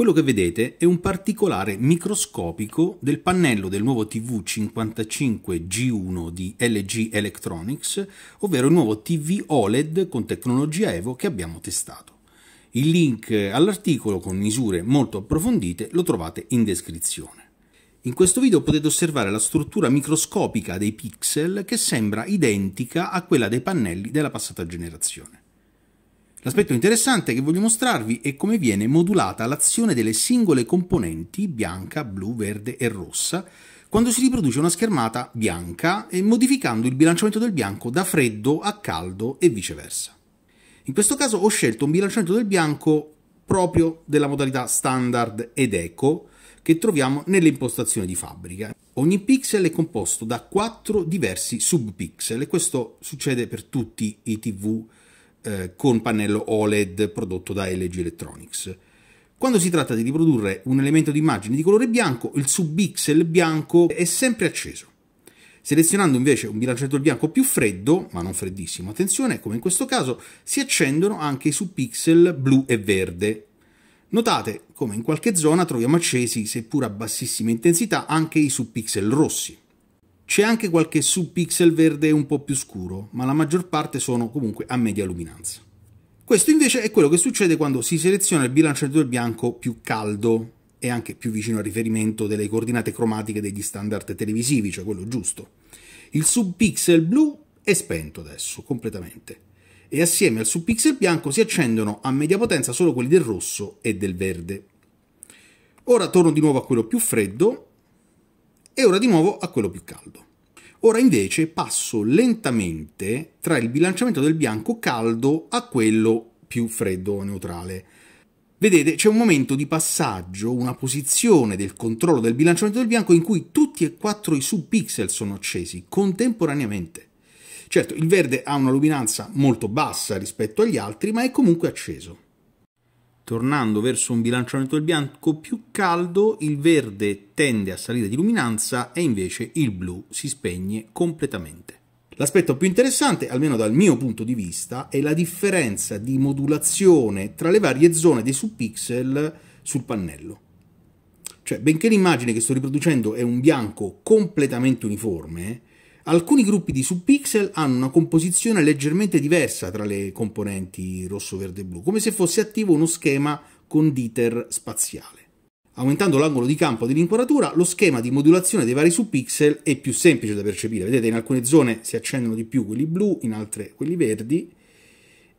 Quello che vedete è un particolare microscopico del pannello del nuovo TV55G1 di LG Electronics, ovvero il nuovo TV OLED con tecnologia EVO che abbiamo testato. Il link all'articolo con misure molto approfondite lo trovate in descrizione. In questo video potete osservare la struttura microscopica dei pixel che sembra identica a quella dei pannelli della passata generazione. L'aspetto interessante che voglio mostrarvi è come viene modulata l'azione delle singole componenti bianca, blu, verde e rossa quando si riproduce una schermata bianca e modificando il bilanciamento del bianco da freddo a caldo e viceversa. In questo caso ho scelto un bilanciamento del bianco proprio della modalità standard ed eco che troviamo nelle impostazioni di fabbrica. Ogni pixel è composto da quattro diversi subpixel e questo succede per tutti i TV eh, con pannello OLED prodotto da LG Electronics. Quando si tratta di riprodurre un elemento di immagine di colore bianco, il subpixel bianco è sempre acceso. Selezionando invece un bilanciatore bianco più freddo, ma non freddissimo, attenzione, come in questo caso, si accendono anche i subpixel blu e verde. Notate come in qualche zona troviamo accesi, seppur a bassissima intensità, anche i subpixel rossi. C'è anche qualche subpixel verde un po' più scuro, ma la maggior parte sono comunque a media luminanza. Questo invece è quello che succede quando si seleziona il bilanciatore bianco più caldo e anche più vicino al riferimento delle coordinate cromatiche degli standard televisivi, cioè quello giusto. Il subpixel blu è spento adesso, completamente, e assieme al subpixel bianco si accendono a media potenza solo quelli del rosso e del verde. Ora torno di nuovo a quello più freddo e ora di nuovo a quello più caldo. Ora invece passo lentamente tra il bilanciamento del bianco caldo a quello più freddo o neutrale. Vedete, c'è un momento di passaggio, una posizione del controllo del bilanciamento del bianco in cui tutti e quattro i subpixel sono accesi contemporaneamente. Certo, il verde ha una luminanza molto bassa rispetto agli altri, ma è comunque acceso tornando verso un bilanciamento del bianco più caldo, il verde tende a salire di luminanza e invece il blu si spegne completamente. L'aspetto più interessante, almeno dal mio punto di vista, è la differenza di modulazione tra le varie zone dei subpixel sul pannello. Cioè, benché l'immagine che sto riproducendo è un bianco completamente uniforme, Alcuni gruppi di subpixel hanno una composizione leggermente diversa tra le componenti rosso, verde e blu, come se fosse attivo uno schema con conditer spaziale. Aumentando l'angolo di campo dell'inquadratura, lo schema di modulazione dei vari subpixel è più semplice da percepire. Vedete, in alcune zone si accendono di più quelli blu, in altre quelli verdi,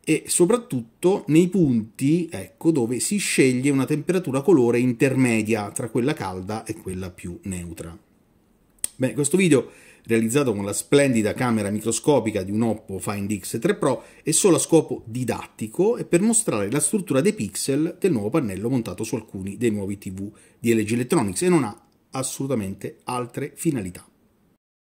e soprattutto nei punti ecco, dove si sceglie una temperatura colore intermedia tra quella calda e quella più neutra. Bene, questo video realizzato con la splendida camera microscopica di un Oppo Find X3 Pro, è solo a scopo didattico e per mostrare la struttura dei pixel del nuovo pannello montato su alcuni dei nuovi TV di LG Electronics e non ha assolutamente altre finalità.